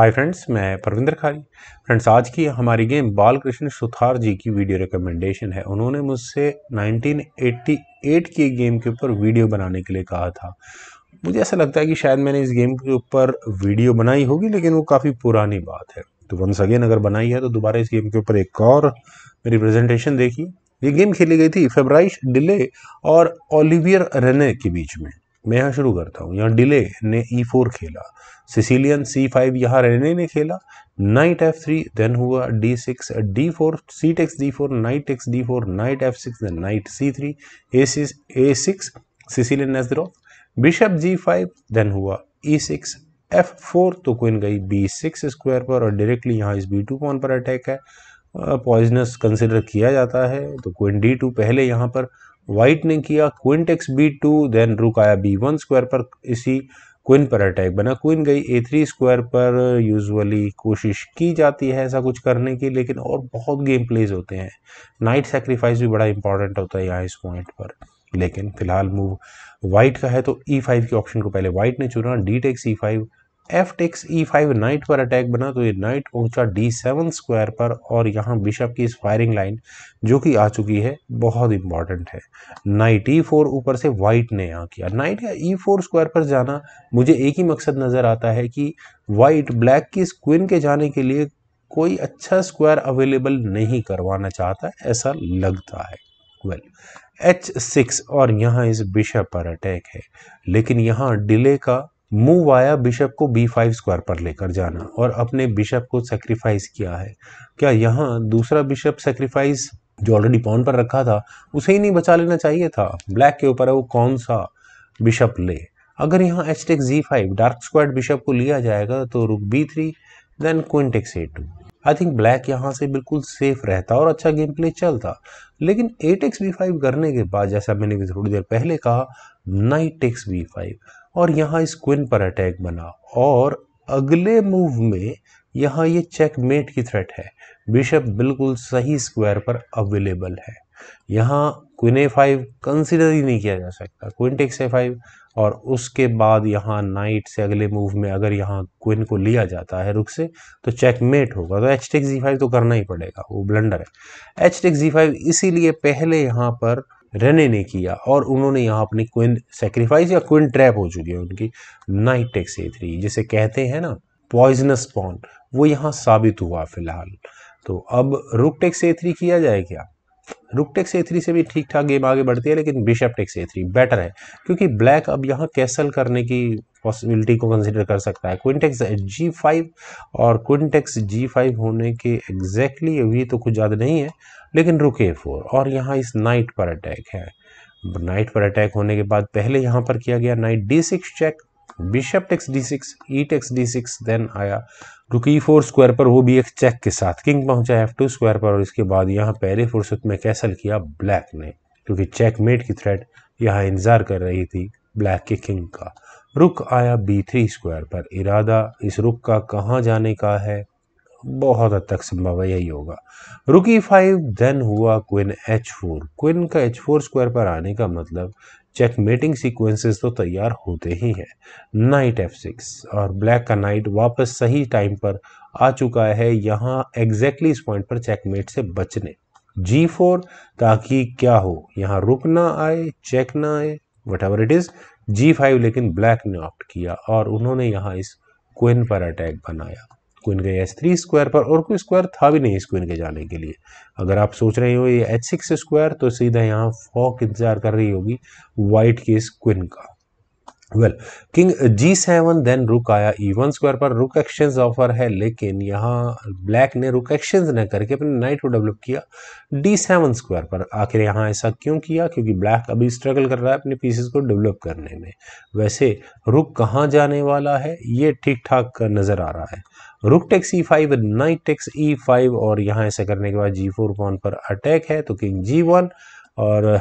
hi friends मैं परविंदर खारी friends आज की हमारी गेम बाल कृष्ण सुथार जी की वीडियो रिकमेंडेशन है उन्होंने मुझसे 1988 की गेम के ऊपर वीडियो बनाने के लिए कहा था मुझे ऐसा लगता है कि शायद मैंने इस गेम के ऊपर वीडियो बनाई होगी लेकिन वो काफ़ी पुरानी बात है तो वंस अगेन अगर बनाई है तो दोबारा इस गेम के ऊपर एक और मेरी प्रेजेंटेशन देखिए ये गेम खेली गई थी फेबराइश डिले और ओलिवियर रेने के बीच में मैं यहाँ शुरू करता हूँ यहाँ डिले ने ई e फोर खेला सिसिलियन सी फाइव यहाँ रहने ने खेला नाइट एफ थ्री देन हुआ D six D four C takes D four knight takes D four knight F six then knight C three A six A six Sicilian एस ड्रॉफ bishop G five then हुआ E six F four तो queen गई B six square पर और directly यहाँ इस B two pawn पर अटैक है पॉइजनस कंसिडर किया जाता है तो क्वीन डी टू पहले यहाँ पर वाइट ने किया queen takes B two then rook आया बी वन स्क्वायर पर इसी क्विन पर अटैक बना क्विन गई ए थ्री स्क्वायर पर यूजुअली कोशिश की जाती है ऐसा कुछ करने की लेकिन और बहुत गेम प्लेज होते हैं नाइट सेक्रीफाइस भी बड़ा इंपॉर्टेंट होता है यहाँ इस पॉइंट पर लेकिन फिलहाल मूव वाइट का है तो ई e फाइव के ऑप्शन को पहले वाइट ने चुना डी टेक्स ई फाइव एफ टेक्स ई फाइव नाइट पर अटैक बना तो ये नाइट पहुंचा डी सेवन स्क्वायर पर और यहाँ बिशप की इस फायरिंग लाइन जो कि आ चुकी है बहुत इंपॉर्टेंट है नाइट ई फोर ऊपर से वाइट ने यहाँ किया नाइट या ई फोर स्क्वायर पर जाना मुझे एक ही मकसद नज़र आता है कि वाइट ब्लैक की इस क्विन के जाने के लिए कोई अच्छा स्क्वायर अवेलेबल नहीं करवाना चाहता ऐसा लगता है वेल एच सिक्स और यहाँ इस बिशप पर अटैक है लेकिन यहाँ डिले का मूव आया बिशप को बी फाइव स्क्वायर पर लेकर जाना और अपने बिशप को सेक्रीफाइस किया है क्या यहाँ दूसरा बिशप सेक्रीफाइस जो ऑलरेडी पॉन पर रखा था उसे ही नहीं बचा लेना चाहिए था ब्लैक के ऊपर है वो कौन सा बिशप ले अगर यहाँ h take g five dark squared bishop को लिया जाएगा तो rook b three then queen takes a two I think black यहाँ से बिल्कुल सेफ रहता और अच्छा गेम प्ले चलता लेकिन ए टेक्स बी फाइव करने के बाद जैसा मैंने थोड़ी देर पहले कहा नाइट टेक्स बी फाइव और यहाँ इस क्विन पर अटैक बना और अगले मूव में यहाँ ये चेकमेट की थ्रेट है बिशप बिल्कुल सही स्क्वायर पर अवेलेबल है यहाँ क्विन ए फाइव कंसिडर ही नहीं किया जा सकता क्विन टेक्स ए फाइव और उसके बाद यहाँ नाइट से अगले मूव में अगर यहाँ क्विन को लिया जाता है रुक से तो चेकमेट होगा तो एच टेक्स जी फाइव तो करना ही पड़ेगा वो ब्लंडर है एच टेक्स जी फाइव इसीलिए पहले यहाँ पर रेने ने किया और उन्होंने यहाँ अपनी क्विन सेक्रीफाइस या क्विन ट्रैप हो चुकी है उनकी नाइट टेक्स ए थ्री जिसे कहते हैं ना पॉइजनस पॉन वो यहाँ साबित हुआ फिलहाल तो अब रुक टेक्स ए थ्री किया जाए क्या रुक टेक्स ए थ्री से भी ठीक ठाक गेम आगे बढ़ती है लेकिन bishop takes a three better है क्योंकि ब्लैक अब यहाँ कैसल करने की पॉसिबिलिटी को कंसिडर कर सकता है क्विंटेक्स जी फाइव और क्विंटेक्स जी फाइव होने के एग्जैक्टली exactly अभी तो कुछ ज़्यादा नहीं है लेकिन रुक ए फोर और यहाँ इस नाइट पर अटैक है नाइट पर अटैक होने के बाद पहले यहाँ पर किया गया knight d six check bishop takes d six e takes d six then आया रुकी फोर स्क्वायर पर वो भी एक चेक के साथ किंग पहुंचा एफ टू स्क्वायर पर और इसके बाद यहाँ पहले फुर्सत में कैसल किया ब्लैक ने क्योंकि चेक मेट की थ्रेट यहाँ इंतजार कर रही थी ब्लैक के किंग का रुक आया बी थ्री स्क्वायर पर इरादा इस रुक का कहाँ जाने का है बहुत हद तक संभव है यही होगा रुकी फाइव देन हुआ क्विन एच फोर क्विन का एच फोर स्क्वायर पर आने का मतलब चेकमेटिंग सीक्वेंसेस तो तैयार होते ही हैं नाइट एफ सिक्स और ब्लैक का नाइट वापस सही टाइम पर आ चुका है यहाँ एग्जैक्टली इस पॉइंट पर चेकमेट से बचने जी फोर ताकि क्या हो यहाँ रुक ना आए चेक ना आए whatever it is g five लेकिन ब्लैक ने ऑप्ट किया और उन्होंने यहाँ इस क्वेन पर अटैक बनाया क्वीन के एच थ्री स्क्वायर पर और कोई स्क्वायर था भी नहीं इस क्वीन के जाने के लिए अगर आप सोच रहे हो ये एच सिक्स स्क्वायर तो सीधा यहाँ फॉक इंतजार कर रही होगी वाइट की इस क्वीन का well king g seven then rook आया ई वन स्क्वायर पर रुक एक्सचेंज ऑफर है लेकिन यहाँ ब्लैक ने रुक एक्सचेंज न करके अपने नाइट को डेवलप किया डी सेवन स्क्वायर पर आखिर यहाँ ऐसा क्यों किया क्योंकि ब्लैक अभी स्ट्रगल कर रहा है अपने पीसेस को डेवलप करने में वैसे रुक कहाँ जाने वाला है ये ठीक ठाक नज़र आ रहा है रुक टेक्स ई फाइव नाइट टेक्स ई फाइव और यहाँ ऐसा करने के बाद जी फोर पॉन पर अटैक है तो किंग जी वन और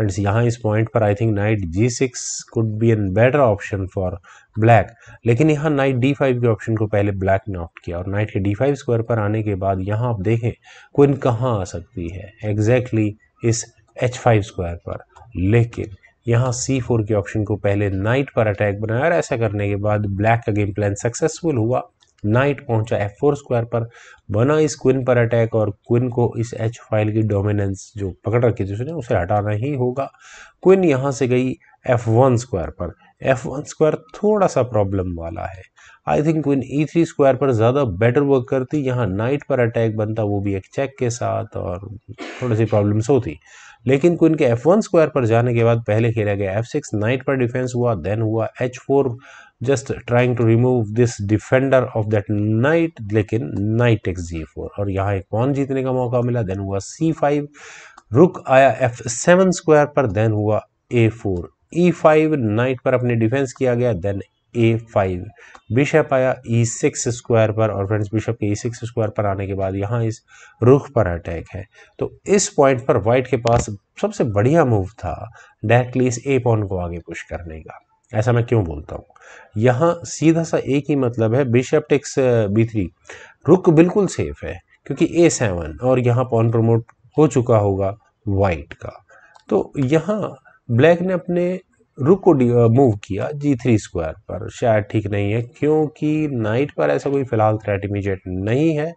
फ्रेंड्स यहाँ इस पॉइंट पर I think knight g six could be an better option for black लेकिन यहाँ नाइट डी फाइव के ऑप्शन को पहले ब्लैक ने ऑप्ट किया और नाइट के डी फाइव स्क्वायर पर आने के बाद यहाँ आप देखें क्विन कहाँ आ सकती है एग्जैक्टली exactly इस एच फाइव स्क्वायर पर लेकिन यहाँ सी फोर के ऑप्शन को पहले नाइट पर अटैक बनाया और ऐसा करने के बाद ब्लैक का गेम प्लान सक्सेसफुल हुआ नाइट पहुंचा एफ फोर स्क्वायर पर बना इस क्विन पर अटैक और क्विन को इस एच फाइल की डोमिनेंस जो पकड़ रखी थी उसने उसे हटाना ही होगा क्विन यहाँ से गई f one square f one one स्क्वायर थोड़ा सा प्रॉब्लम वाला है I think queen e e three square पर ज़्यादा बेटर वर्क करती यहाँ नाइट पर अटैक बनता वो भी एक चेक के साथ और थोड़ी सी प्रॉब्लम्स होती लेकिन क्विन के एफ वन स्क्वायर पर जाने के बाद पहले खेला गया एफ सिक्स नाइट पर डिफेंस हुआ देन हुआ h four just trying to remove this defender of that knight लेकिन नाइट एक्स जी फोर और यहाँ एक पॉन जीतने का मौका मिला देन हुआ सी फाइव रुक आया एफ सेवन स्क्वायर पर देन हुआ a four e five knight पर अपने डिफेंस किया गया देन ए फाइव बिशप आया ई सिक्स स्क्वायर पर और फ्रेंड्स बिशप के ई सिक्स स्क्वायर पर आने के बाद यहाँ इस रुख पर अटैक है तो इस पॉइंट पर वाइट के पास सबसे बढ़िया मूव था डायरेक्टली इस ए पॉन को आगे पुश करने का ऐसा मैं क्यों बोलता हूँ यहाँ सीधा सा एक ही मतलब है बिशप टेक्स बी थ्री रुक बिल्कुल सेफ है क्योंकि ए सेवन और यहाँ पॉन प्रमोट हो चुका होगा वाइट का तो यहाँ ब्लैक ने अपने रुक को मूव किया जी थ्री स्क्वायर पर शायद ठीक नहीं है क्योंकि नाइट पर ऐसा कोई फिलहाल थ्रेट इमीजिएट नहीं है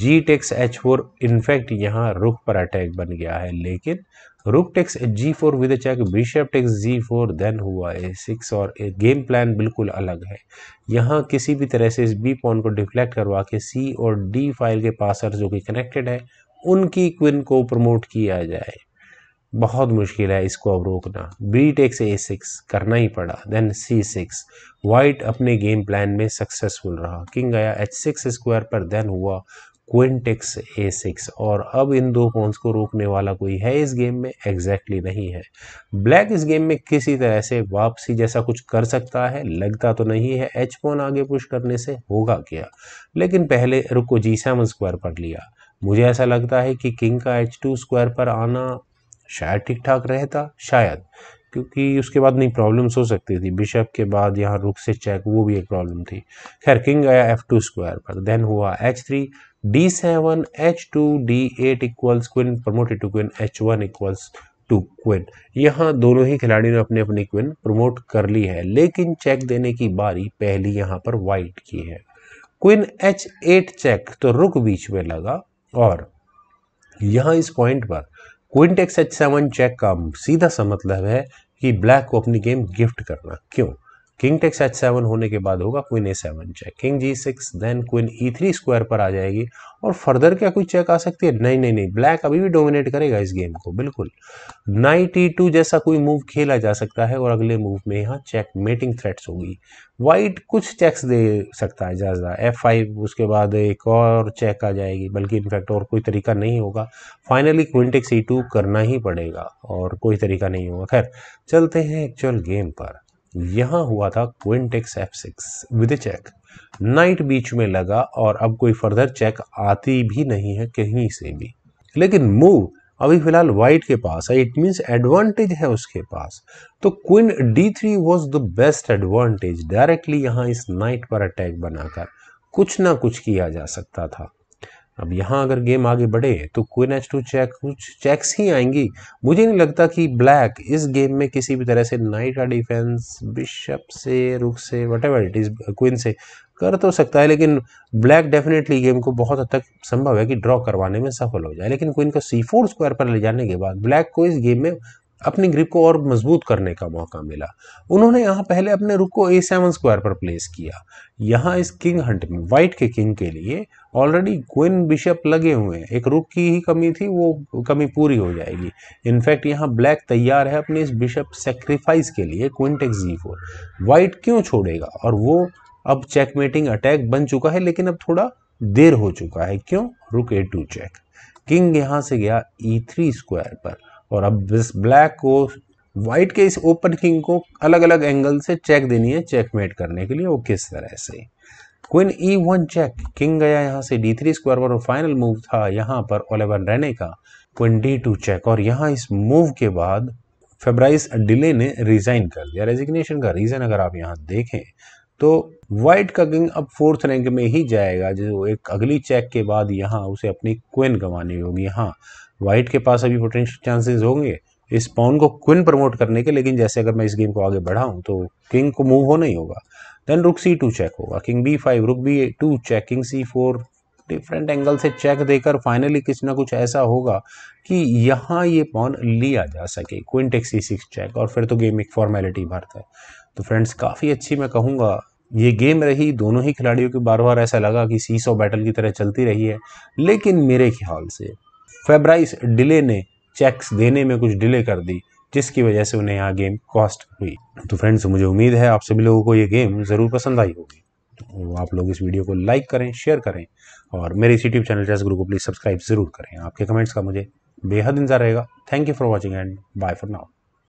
g takes h four in fact यहाँ रुक पर अटैक बन गया है लेकिन rook takes g four with check bishop takes g four then हुआ ए सिक्स और ए गेम प्लान बिल्कुल अलग है यहाँ किसी भी तरह से इस बी पॉन को डिफ्लेक्ट करवा के सी और डी फाइल के पासर जो कि कनेक्टेड है उनकी क्विन को प्रमोट किया जाए बहुत मुश्किल है इसको अब रोकना बी टेक्स ए सिक्स करना ही पड़ा देन सी सिक्स वाइट अपने गेम प्लान में सक्सेसफुल रहा किंग गया एच सिक्स स्क्वायर पर देन हुआ क्विन टेक्स ए सिक्स और अब इन दो पॉन्स को रोकने वाला कोई है इस गेम में एग्जैक्टली exactly नहीं है ब्लैक इस गेम में किसी तरह से वापसी जैसा कुछ कर सकता है लगता तो नहीं है एच पॉन आगे पुश करने से होगा क्या लेकिन पहले रुको जी सेवन स्क्वायर पर लिया मुझे ऐसा लगता है कि किंग का एच टू स्क्वायर पर आना शायद ठीक ठाक रहता शायद क्योंकि उसके बाद नहीं प्रॉब्लम्स हो सकती थी बिशप के बाद यहाँ रुक से चेक वो भी एक प्रॉब्लम थी खैर किंग गया एफ टू स्क्वायर पर देन हुआ h three d seven h two d eight equals queen promoted to queen h one equals to queen यहाँ दोनों ही खिलाड़ियों ने अपने अपनी क्विन प्रमोट कर ली है लेकिन चेक देने की बारी पहली यहाँ पर वाइट की है क्विन एच एट चेक तो रुक बीच में लगा और यहाँ इस पॉइंट पर queen x h seven check का सीधा सा मतलब है कि ब्लैक को अपनी गेम गिफ्ट करना क्यों किंग टेक्स एच सेवन होने के बाद होगा queen a seven check king g six then queen e three square पर आ जाएगी और फर्दर क्या कोई चेक आ सकती है नहीं नहीं नहीं ब्लैक अभी भी डोमिनेट करेगा इस गेम को बिल्कुल नाइट ई टू जैसा कोई मूव खेला जा सकता है और अगले मूव में यहाँ चेक मेटिंग थ्रेट्स होगी वाइट कुछ चेक्स दे सकता है ज़्यादा एफ फाइव उसके बाद एक और चेक आ जाएगी बल्कि इनफैक्ट और कोई तरीका नहीं होगा फाइनली क्विंटेक्स ई टू करना ही पड़ेगा और कोई तरीका नहीं होगा खैर चलते हैं एक्चुअल गेम पर यहां हुआ था queen takes f six with check knight बीच में लगा और अब कोई फर्दर चेक आती भी नहीं है कहीं से भी लेकिन मूव अभी फिलहाल वाइट के पास है इट मींस एडवांटेज है उसके पास तो queen d three was the best advantage directly यहां इस नाइट पर अटैक बनाकर कुछ ना कुछ किया जा सकता था अब यहाँ अगर गेम आगे बढ़े तो क्वीन एच टू चेक कुछ चेक्स ही आएंगी मुझे नहीं लगता कि ब्लैक इस गेम में किसी भी तरह से नाइट का डिफेंस बिशप से रुक से whatever it is queen से कर तो सकता है लेकिन ब्लैक डेफिनेटली गेम को बहुत हद तक संभव है कि ड्रॉ करवाने में सफल हो जाए लेकिन क्वीन को सी फोर स्क्वायर पर ले जाने के बाद ब्लैक को इस गेम में अपनी ग्रिप को और मजबूत करने का मौका मिला उन्होंने यहाँ पहले अपने रुक को ए सेवन स्क्वायर पर प्लेस किया यहाँ इस किंग हंट में वाइट के किंग के लिए ऑलरेडी क्विन बिशप लगे हुए हैं एक रुक की ही कमी थी वो कमी पूरी हो जाएगी इनफैक्ट यहाँ ब्लैक तैयार है अपने इस बिशप सेक्रीफाइस के लिए क्विंटेक्स जी फोर वाइट क्यों छोड़ेगा और वो अब चेकमेटिंग अटैक बन चुका है लेकिन अब थोड़ा देर हो चुका है क्यों रुक ए टू चेक किंग यहाँ से गया ई थ्री स्क्वायर पर और अब इस ब्लैक को वाइट के इस ओपन किंग को अलग अलग एंगल से चेक देनी है चेकमेट करने के लिए वो किस तरह से queen e one check king गया यहाँ से डी थ्री स्क्वायर पर फाइनल मूव था यहाँ पर ओलेवन रहने का क्वीन डी टू चेक और यहाँ इस मूव के बाद फेब्राइस डिले ने रिजाइन कर दिया रेजिग्नेशन का रीज़न अगर आप यहाँ देखें तो वाइट का किंग अब फोर्थ रैंक में ही जाएगा जो एक अगली चेक के बाद यहाँ उसे अपनी क्वीन गंवानी होगी हाँ वाइट के पास अभी पोटेंशियल चांसेस होंगे इस पॉन को क्विन प्रमोट करने के लेकिन जैसे अगर मैं इस गेम को आगे बढ़ाऊं तो किंग को मूव हो नहीं होगा then rook c two check होगा king b five rook b two check king c four different angle से चेक देकर फाइनली कुछ ना कुछ ऐसा होगा कि यहाँ ये पॉन लिया जा सके टेक सी सिक्स चेक और फिर तो गेम एक फॉर्मेलिटी भरता है तो फ्रेंड्स काफ़ी अच्छी मैं कहूँगा ये गेम रही दोनों ही खिलाड़ियों के बार बार ऐसा लगा कि सी सौ बैटल की तरह चलती रही है लेकिन मेरे ख्याल से फेब्राइस डिले ने चेक्स देने में कुछ डिले कर दी जिसकी वजह से उन्हें यहाँ गेम कॉस्ट हुई तो फ्रेंड्स मुझे उम्मीद है आप सभी लोगों को ये गेम ज़रूर पसंद आई होगी तो आप लोग इस वीडियो को लाइक करें शेयर करें और मेरे इस यूट्यूब चैनल चेस गुरु को प्लीज़ सब्सक्राइब ज़रूर करें आपके कमेंट्स का मुझे बेहद इंतजार रहेगा thank you for watching and bye for now